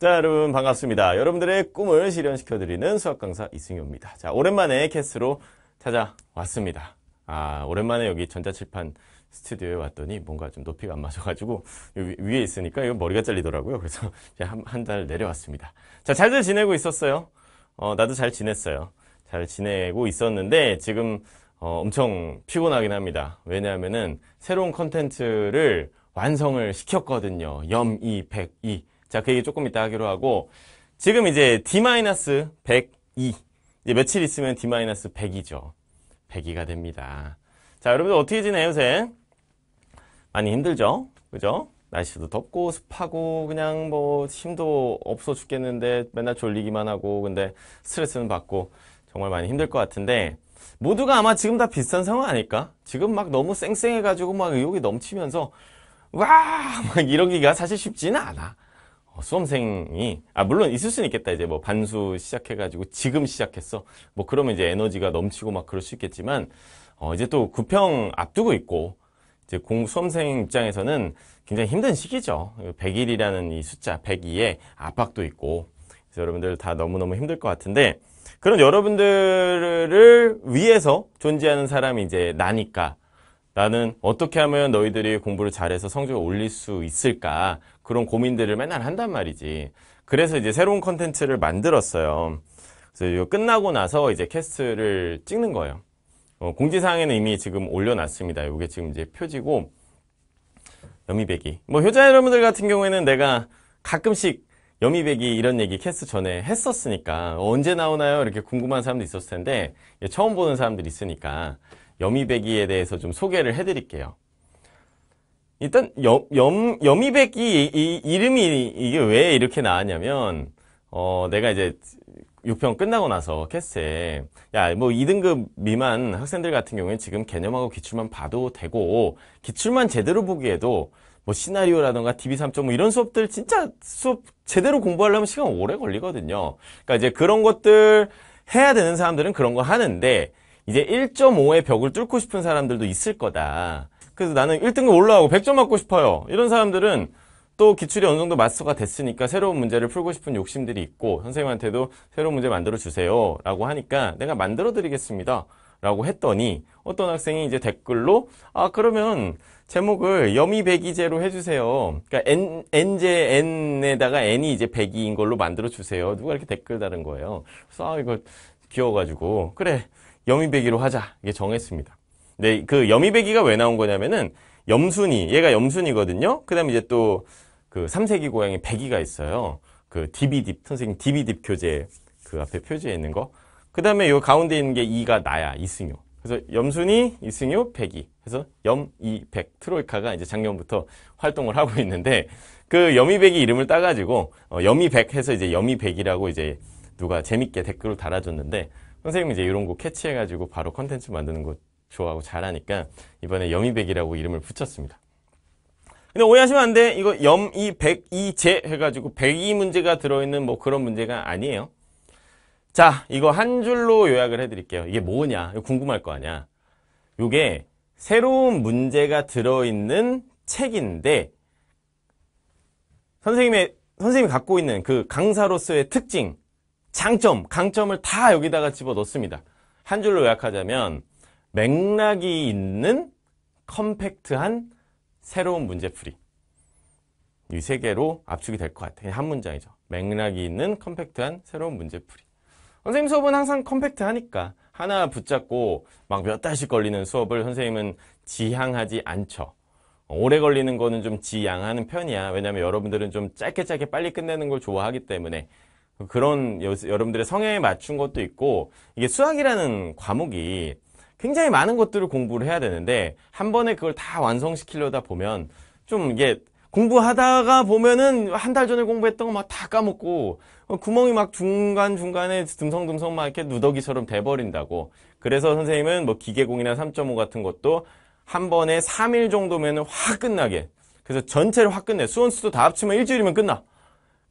자, 여러분 반갑습니다. 여러분들의 꿈을 실현시켜드리는 수학 강사 이승효입니다. 자, 오랜만에 캐스로 찾아왔습니다. 아, 오랜만에 여기 전자칠판 스튜디오에 왔더니 뭔가 좀 높이가 안 맞아가지고 위에 있으니까 이거 머리가 잘리더라고요. 그래서 한 달 내려왔습니다. 자, 잘들 지내고 있었어요? 어, 나도 잘 지냈어요. 잘 지내고 있었는데 지금 어, 엄청 피곤하긴 합니다. 왜냐하면은 새로운 컨텐츠를 완성을 시켰거든요. 염, 이, 102. 자, 그 얘기 조금 이따 하기로 하고 지금 이제 D-102 이제 며칠 있으면 D-100이죠. 102가 됩니다. 자, 여러분들 어떻게 지내요, 요새? 많이 힘들죠? 그죠? 날씨도 덥고 습하고 그냥 뭐 힘도 없어 죽겠는데 맨날 졸리기만 하고 근데 스트레스는 받고 정말 많이 힘들 것 같은데 모두가 아마 지금 다 비슷한 상황 아닐까? 지금 막 너무 쌩쌩해가지고 막 의욕이 넘치면서 와! 막 이러기가 사실 쉽지는 않아. 어, 수험생이 아 물론 있을 수는 있겠다 이제 뭐 반수 시작해가지고 지금 시작했어 뭐 그러면 이제 에너지가 넘치고 막 그럴 수 있겠지만 어 이제 또 구평 앞두고 있고 이제 공 수험생 입장에서는 굉장히 힘든 시기죠 100일이라는 이 숫자 102에 압박도 있고 그래서 여러분들 다 너무너무 힘들 것 같은데 그런 여러분들을 위해서 존재하는 사람이 이제 나니까 나는 어떻게 하면 너희들이 공부를 잘해서 성적을 올릴 수 있을까 그런 고민들을 맨날 한단 말이지 그래서 이제 새로운 컨텐츠를 만들었어요 그래서 이거 끝나고 나서 이제 캐스트를 찍는 거예요 어, 공지사항에는 이미 지금 올려놨습니다 이게 지금 이제 표지고 여미배기 뭐 효자 여러분들 같은 경우에는 내가 가끔씩 여미배기 이런 얘기 캐스트 전에 했었으니까 언제 나오나요? 이렇게 궁금한 사람도 있었을 텐데 처음 보는 사람들이 있으니까 여미배기에 대해서 좀 소개를 해드릴게요. 일단 여, 염, 여미배기 이, 이, 이름이 이게 왜 이렇게 나왔냐면 어, 내가 이제 6평 끝나고 나서 캐스에 야뭐 2등급 미만 학생들 같은 경우에 지금 개념하고 기출만 봐도 되고 기출만 제대로 보기에도 뭐 시나리오라던가 DB 3.5 뭐 이런 수업들 진짜 수업 제대로 공부하려면 시간 오래 걸리거든요. 그러니까 이제 그런 것들 해야 되는 사람들은 그런 거 하는데 이제 1.5의 벽을 뚫고 싶은 사람들도 있을 거다. 그래서 나는 1등급 올라가고 100점 맞고 싶어요. 이런 사람들은 또 기출이 어느 정도 마스터가 됐으니까 새로운 문제를 풀고 싶은 욕심들이 있고 선생님한테도 새로운 문제 만들어 주세요 라고 하니까 내가 만들어 드리겠습니다 라고 했더니 어떤 학생이 이제 댓글로 아 그러면 제목을 여미배기제로 해주세요 그러니까 n, n제 n에다가 n이 이제 배기인 걸로 만들어 주세요 누가 이렇게 댓글 다른 거예요 그래서 아 이거 귀여워가지고 그래 여미배기로 하자 이게 정했습니다. 근데 네, 그 여미배기가 왜 나온 거냐면은 염순이 얘가 염순이거든요. 그다음에 이제 또 그 3세기 고양이 배기가 있어요. 그 디비딥 선생님 디비딥 교재 그 앞에 표지에 있는 거. 그다음에 요 가운데 있는 게 이가 나야 이승효. 그래서 염순이, 이승효, 백이. 그래서 염, 이, 백 트로이카가 이제 작년부터 활동을 하고 있는데 그 염이백이 이름을 따가지고 어, 염이백 해서 이제 염이백이라고 이제 누가 재밌게 댓글을 달아줬는데 선생님이 제 이런 거 캐치해가지고 바로 컨텐츠 만드는 거 좋아하고 잘하니까 이번에 염이백이라고 이름을 붙였습니다. 근데 오해하시면 안 돼. 이거 염이 백이제 해가지고 백이 문제가 들어있는 뭐 그런 문제가 아니에요. 자, 이거 한 줄로 요약을 해드릴게요. 이게 뭐냐? 이거 궁금할 거 아니야. 요게 새로운 문제가 들어있는 책인데 선생님의 선생님이 갖고 있는 그 강사로서의 특징 장점, 강점을 다 여기다가 집어넣습니다. 한 줄로 요약하자면 맥락이 있는 컴팩트한 새로운 문제풀이. 이 세 개로 압축이 될 것 같아요. 한 문장이죠. 맥락이 있는 컴팩트한 새로운 문제풀이. 선생님 수업은 항상 컴팩트하니까 하나 붙잡고 막 몇 달씩 걸리는 수업을 선생님은 지향하지 않죠. 오래 걸리는 거는 좀 지양하는 편이야. 왜냐면 하 여러분들은 좀 짧게 짧게 빨리 끝내는 걸 좋아하기 때문에 그런 여, 러분들의 성향에 맞춘 것도 있고 이게 수학이라는 과목이 굉장히 많은 것들을 공부를 해야 되는데 한 번에 그걸 다 완성시키려다 보면 좀 이게 공부하다가 보면은 한 달 전에 공부했던 거 막 다 까먹고 어, 구멍이 막 중간중간에 듬성듬성 막 이렇게 누더기처럼 돼버린다고 그래서 선생님은 뭐 기계공이나 3.5 같은 것도 한 번에 3일 정도면은 확 끝나게 그래서 전체를 확 끝내 수원수도 다 합치면 일주일이면 끝나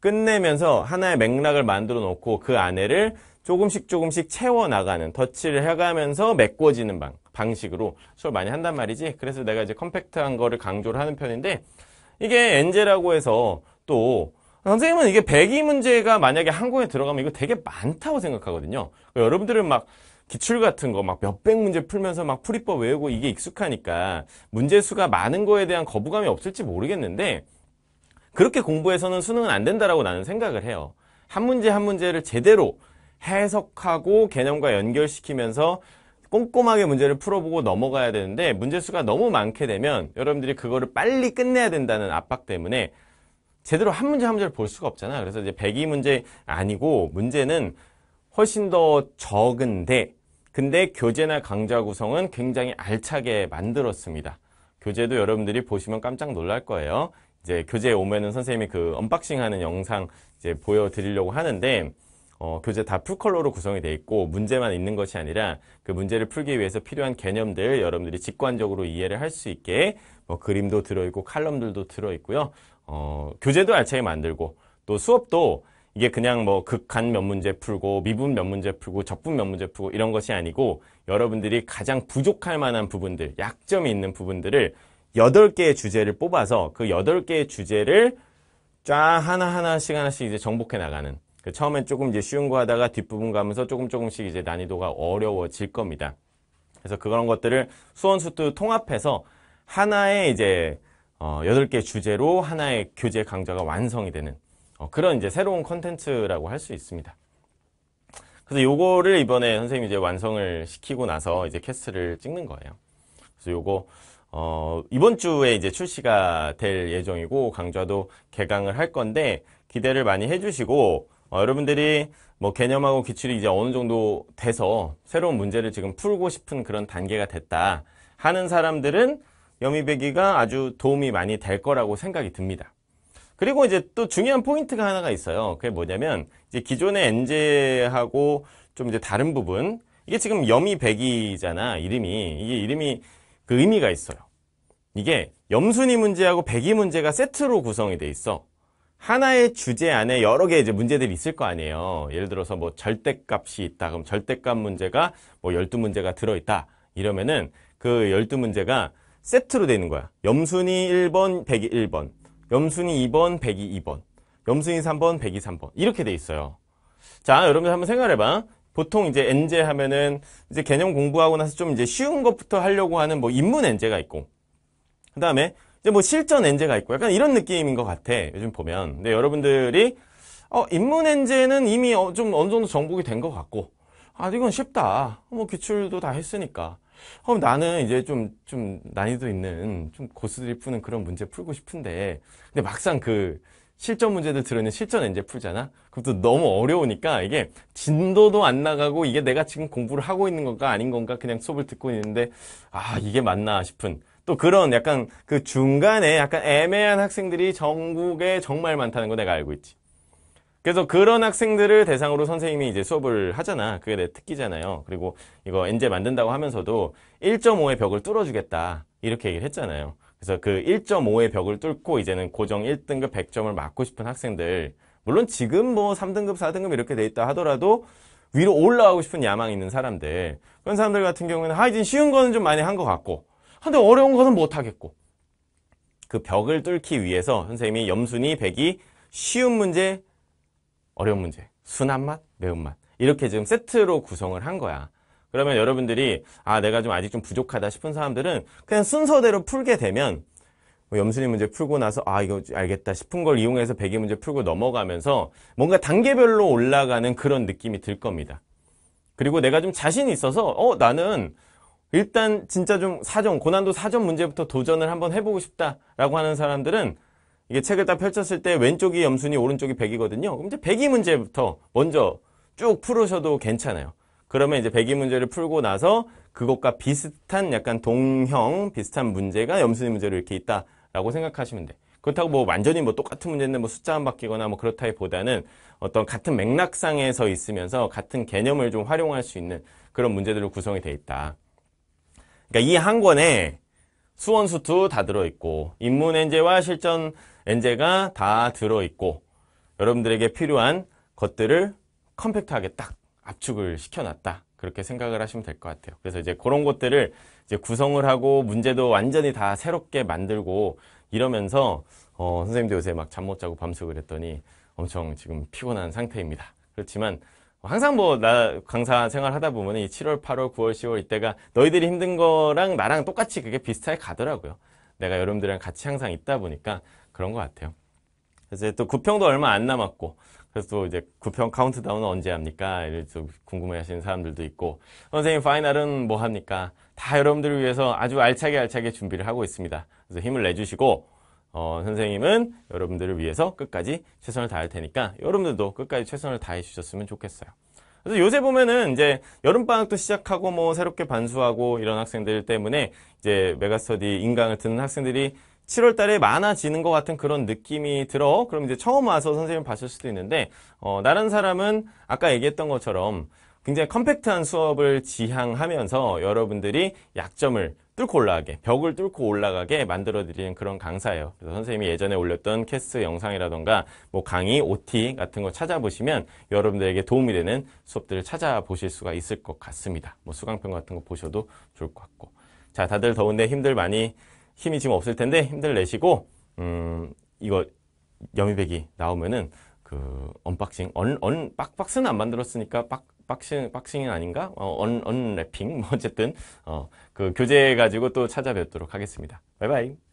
끝내면서 하나의 맥락을 만들어 놓고 그 안에를 조금씩 조금씩 채워나가는 덧칠을 해가면서 메꿔지는 방, 방식으로 수업 많이 한단 말이지 그래서 내가 이제 컴팩트한 거를 강조를 하는 편인데 이게 엔제라고 해서 또 선생님은 이게 배기 문제가 만약에 항공에 들어가면 이거 되게 많다고 생각하거든요 그러니까 여러분들은 막 기출 같은 거 막 몇백 문제 풀면서 막 풀이법 외우고 이게 익숙하니까 문제 수가 많은 거에 대한 거부감이 없을지 모르겠는데 그렇게 공부해서는 수능은 안 된다라고 나는 생각을 해요. 한 문제 한 문제를 제대로 해석하고 개념과 연결시키면서 꼼꼼하게 문제를 풀어보고 넘어가야 되는데 문제수가 너무 많게 되면 여러분들이 그거를 빨리 끝내야 된다는 압박 때문에 제대로 한 문제 한 문제를 볼 수가 없잖아. 그래서 이제 102 문제 아니고 문제는 훨씬 더 적은데 근데 교재나 강좌 구성은 굉장히 알차게 만들었습니다. 교재도 여러분들이 보시면 깜짝 놀랄 거예요. 이제 교재에 오면은 선생님이 그 언박싱하는 영상 이제 보여드리려고 하는데 어, 교재 다 풀컬러로 구성이 돼 있고 문제만 있는 것이 아니라 그 문제를 풀기 위해서 필요한 개념들 여러분들이 직관적으로 이해를 할 수 있게 뭐 그림도 들어있고 칼럼들도 들어있고요. 어, 교재도 알차게 만들고 또 수업도 이게 그냥 뭐 극한 몇 문제 풀고 미분 몇 문제 풀고 적분 몇 문제 풀고 이런 것이 아니고 여러분들이 가장 부족할 만한 부분들, 약점이 있는 부분들을 8 개의 주제를 뽑아서 그8 개의 주제를 쫙 하나하나씩 하나씩 이제 정복해 나가는 그 처음엔 조금 이제 쉬운 거 하다가 뒷부분 가면서 조금 조금씩 이제 난이도가 어려워질 겁니다. 그래서 그런 것들을 수원수트 통합해서 하나의 이제 어, 8개 주제로 하나의 교재 강좌가 완성이 되는 어, 그런 이제 새로운 컨텐츠라고 할 수 있습니다. 그래서 요거를 이번에 선생님이 이제 완성을 시키고 나서 이제 캐스트를 찍는 거예요. 그래서 요거 어, 이번 주에 이제 출시가 될 예정이고 강좌도 개강을 할 건데 기대를 많이 해주시고 어, 여러분들이 뭐 개념하고 기출이 이제 어느 정도 돼서 새로운 문제를 지금 풀고 싶은 그런 단계가 됐다 하는 사람들은 영미배기가 아주 도움이 많이 될 거라고 생각이 듭니다. 그리고 이제 또 중요한 포인트가 하나가 있어요. 그게 뭐냐면 이제 기존의 엔제하고 좀 이제 다른 부분 이게 지금 여미백이잖아 이름이 이게 이름이 그 의미가 있어요. 이게 염순이 문제하고 백이 문제가 세트로 구성이 돼 있어. 하나의 주제 안에 여러 개의 이제 문제들이 있을 거 아니에요. 예를 들어서 뭐 절대값이 있다. 그럼 절대값 문제가 뭐 12문제가 들어있다. 이러면은 그 12문제가 세트로 되는 있 거야. 염순이 1번, 백이 1번. 염순이 2번, 백이 2번. 염순이 3번, 백이 3번. 이렇게 돼 있어요. 자, 여러분들 한번 생각해봐. 보통 이제 엔제 하면은 이제 개념 공부하고 나서 좀 이제 쉬운 것부터 하려고 하는 뭐 입문 엔제가 있고 그 다음에 이제 뭐 실전 엔제가 있고 약간 이런 느낌인 것 같아 요즘 보면 근데 여러분들이 어 입문 엔제는 이미 어, 좀 어느 정도 정복이 된 것 같고 아 이건 쉽다 뭐 기출도 다 했으니까 어, 나는 이제 좀, 좀 난이도 있는 좀 고스들이 푸는 그런 문제 풀고 싶은데 근데 막상 그 실전 문제들 들어있는 실전 엔제 풀잖아. 그것도 너무 어려우니까 이게 진도도 안 나가고 이게 내가 지금 공부를 하고 있는 건가 아닌 건가 그냥 수업을 듣고 있는데 아 이게 맞나 싶은 또 그런 약간 그 중간에 약간 애매한 학생들이 전국에 정말 많다는 거 내가 알고 있지. 그래서 그런 학생들을 대상으로 선생님이 이제 수업을 하잖아. 그게 내 특기잖아요. 그리고 이거 엔제 만든다고 하면서도 1.5의 벽을 뚫어주겠다. 이렇게 얘기를 했잖아요. 그래서 그 1.5의 벽을 뚫고 이제는 고정 1등급 100점을 맞고 싶은 학생들 물론 지금 뭐 3등급, 4등급 이렇게 돼 있다 하더라도 위로 올라가고 싶은 야망이 있는 사람들 그런 사람들 같은 경우에는 하이진 아, 쉬운 거는 좀 많이 한 것 같고 근데 어려운 거는 못 하겠고 그 벽을 뚫기 위해서 선생님이 염순이 백이 쉬운 문제, 어려운 문제, 순한 맛, 매운맛 이렇게 지금 세트로 구성을 한 거야 그러면 여러분들이 아 내가 좀 아직 좀 부족하다 싶은 사람들은 그냥 순서대로 풀게 되면 뭐 염순이 문제 풀고 나서 아 이거 알겠다 싶은 걸 이용해서 배기 문제 풀고 넘어가면서 뭔가 단계별로 올라가는 그런 느낌이 들 겁니다. 그리고 내가 좀 자신이 있어서 어 나는 일단 진짜 좀 사전 고난도 사전 문제부터 도전을 한번 해보고 싶다라고 하는 사람들은 이게 책을 딱 펼쳤을 때 왼쪽이 염순이 오른쪽이 백이거든요 그럼 이제 백이 문제부터 먼저 쭉 풀으셔도 괜찮아요. 그러면 이제 배기 문제를 풀고 나서 그것과 비슷한 약간 동형 비슷한 문제가 염수위 문제로 이렇게 있다라고 생각하시면 돼. 그렇다고 뭐 완전히 뭐 똑같은 문제는뭐 숫자만 바뀌거나 뭐 그렇다기보다는 어떤 같은 맥락상에서 있으면서 같은 개념을 좀 활용할 수 있는 그런 문제들로 구성이 돼 있다. 그러니까 이 한 권에 수원수투 다 들어있고 인문엔제와 실전엔제가 다 들어있고 여러분들에게 필요한 것들을 컴팩트하게 딱 압축을 시켜놨다. 그렇게 생각을 하시면 될 것 같아요. 그래서 이제 그런 것들을 이제 구성을 하고 문제도 완전히 다 새롭게 만들고 이러면서 어, 선생님도 요새 막 잠 못 자고 밤새고 그랬더니 엄청 지금 피곤한 상태입니다. 그렇지만 항상 뭐 나 강사 생활 하다 보면 이 7월, 8월, 9월, 10월 이때가 너희들이 힘든 거랑 나랑 똑같이 그게 비슷하게 가더라고요. 내가 여러분들이랑 같이 항상 있다 보니까 그런 것 같아요. 그래서 또 구평도 얼마 안 남았고 그래서 또 이제 9편 카운트다운은 언제 합니까? 이를 좀 궁금해 하시는 사람들도 있고. 선생님, 파이널은 뭐 합니까? 다 여러분들을 위해서 아주 알차게 알차게 준비를 하고 있습니다. 그래서 힘을 내주시고, 어, 선생님은 여러분들을 위해서 끝까지 최선을 다할 테니까 여러분들도 끝까지 최선을 다해 주셨으면 좋겠어요. 그래서 요새 보면은 이제 여름방학도 시작하고 뭐 새롭게 반수하고 이런 학생들 때문에 이제 메가스터디 인강을 듣는 학생들이 7월 달에 많아지는 것 같은 그런 느낌이 들어 그럼 이제 처음 와서 선생님 봤을 수도 있는데 어, 다른 사람은 아까 얘기했던 것처럼 굉장히 컴팩트한 수업을 지향하면서 여러분들이 약점을 뚫고 올라가게 벽을 뚫고 올라가게 만들어드리는 그런 강사예요. 그래서 선생님이 예전에 올렸던 캐스 영상이라던가 뭐 강의, OT 같은 거 찾아보시면 여러분들에게 도움이 되는 수업들을 찾아보실 수가 있을 것 같습니다. 뭐 수강편 같은 거 보셔도 좋을 것 같고 자 다들 더운데 힘들 많이 힘이 지금 없을 텐데 힘들 내시고 음 이거 여미백이 나오면은 그 언박싱 언, 언 박, 박스는 안 만들었으니까 박, 박싱 박싱이 아닌가 어, 언 언래핑 뭐 어쨌든 어, 그 교재 가지고 또 찾아뵙도록 하겠습니다 바이바이